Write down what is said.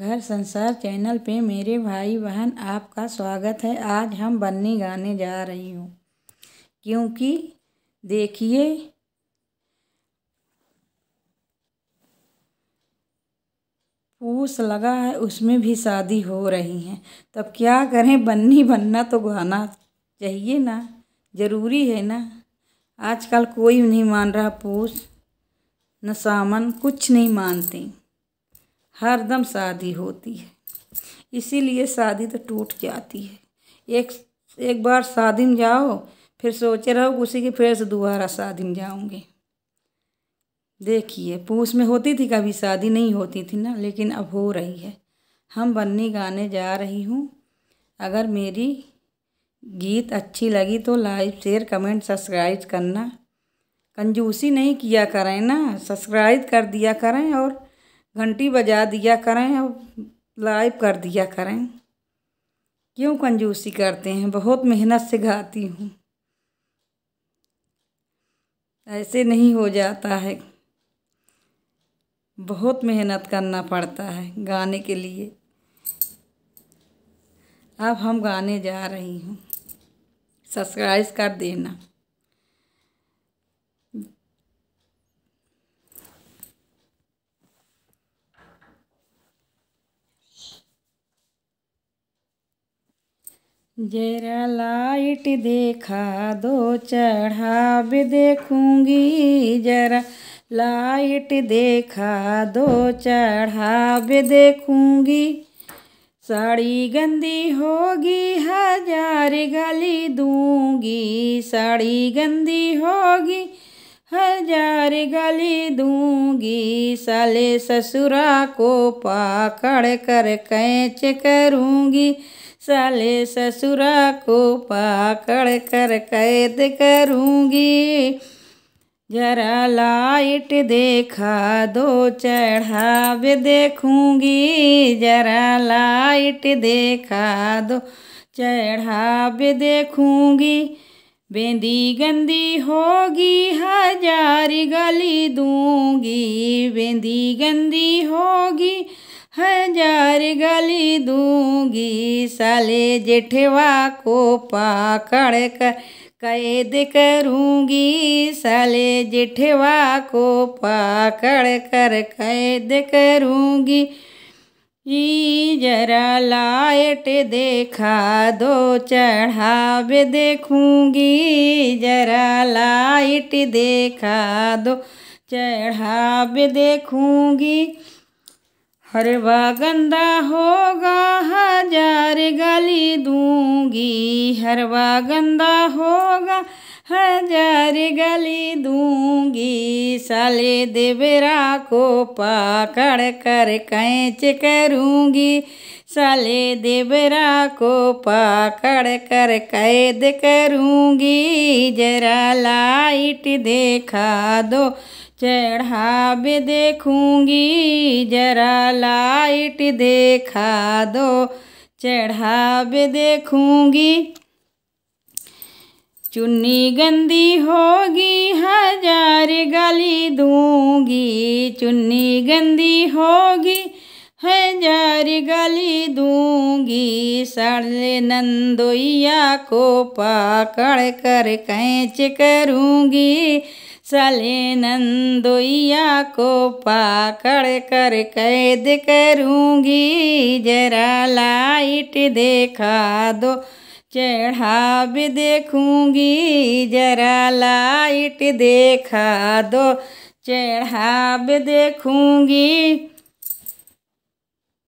घर संसार चैनल पे मेरे भाई बहन आपका स्वागत है आज हम बन्नी गाने जा रही हूँ क्योंकि देखिए पूस लगा है उसमें भी शादी हो रही है तब क्या करें बन्नी बनना तो गाना चाहिए ना ज़रूरी है ना आजकल कोई नहीं मान रहा पूस न सामन कुछ नहीं मानते हरदम शादी होती है इसीलिए शादी तो टूट जाती है एक एक बार शादी में जाओ फिर सोचे रहो उसी की फिर से दोबारा शादी में जाऊँगी देखिए पूछ में होती थी कभी शादी नहीं होती थी ना लेकिन अब हो रही है हम बन्नी गाने जा रही हूँ अगर मेरी गीत अच्छी लगी तो लाइक शेयर कमेंट सब्सक्राइब करना कंजूसी नहीं किया करें ना सब्सक्राइब कर दिया करें और घंटी बजा दिया करें और लाइव कर दिया करें क्यों कंजूसी करते हैं बहुत मेहनत से गाती हूँ ऐसे नहीं हो जाता है बहुत मेहनत करना पड़ता है गाने के लिए अब हम गाने जा रही हूँ सब्सक्राइब कर देना जरा लाइट देखा दो चढ़ाव देखूंगी जरा लाइट देखा दो चढ़ाव देखूंगी साड़ी गंदी होगी हजार गाली दूंगी साड़ी गंदी होगी हजार गाली दूंगी साले ससुरा को पाकड़ कर कैच करूंगी साले ससुरा को पाकड़ कर कैद करूँगी जरा लाइट देखा दो चढ़ावे देखूँगी जरा लाइट देखा दो चढ़ावे देखूँगी बेंदी गंदी होगी हजारी गली दूंगी बेंदी गंदी होगी हजार गली दूंगी साले जेठवा को पाकड़ कर कैद करूँगी साले जेठवा को पाकड़ कर कैद करूँगी ई जरा लाइट देखा दो चढ़ावे देखूँगी जरा लाइट देखा दो चढ़ावे देखूँगी हरवा गंदा होगा हजार गाली दूंगी हरवा गंदा होगा हजार गाली दूंगी साले देवरा को पकड़ कर कैच करूंगी साले देवरा को पकड़ कर कैद करूंगी जरा लाइट देखा दो चढ़ा भी देखूंगी जरा लाइट देखा दो चढ़ा भी देखूंगी चुन्नी गंदी होगी हजार गाली दूंगी चुन्नी गंदी होगी हजार गाली दूंगी सड़े नंदोइया को पकड़ कर कैच करूंगी सले नंदोइया को पाकड़ कर कैद करूँगी जरा लाइट देखा दो चढ़ा भी देखूँगी जरा लाइट देखा दो चढ़ा भी देखूँगी